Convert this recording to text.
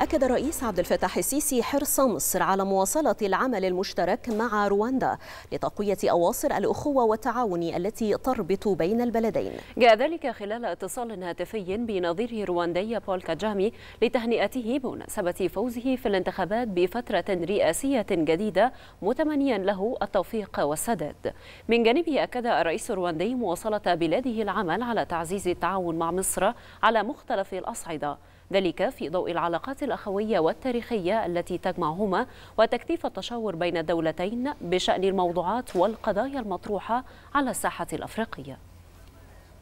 أكد الرئيس عبد الفتاح السيسي حرص مصر على مواصلة العمل المشترك مع رواندا لتقوية أواصر الأخوة والتعاون التي تربط بين البلدين. جاء ذلك خلال اتصال هاتفي بنظيره الرواندي بول كاجامي لتهنئته بمناسبة فوزه في الانتخابات بفترة رئاسية جديدة متمنيا له التوفيق والسداد. من جانبه أكد الرئيس الرواندي مواصلة بلاده العمل على تعزيز التعاون مع مصر على مختلف الأصعدة ذلك في ضوء العلاقات الأخوية والتاريخية التي تجمعهما وتكثيف التشاور بين الدولتين بشأن الموضوعات والقضايا المطروحة على الساحة الأفريقية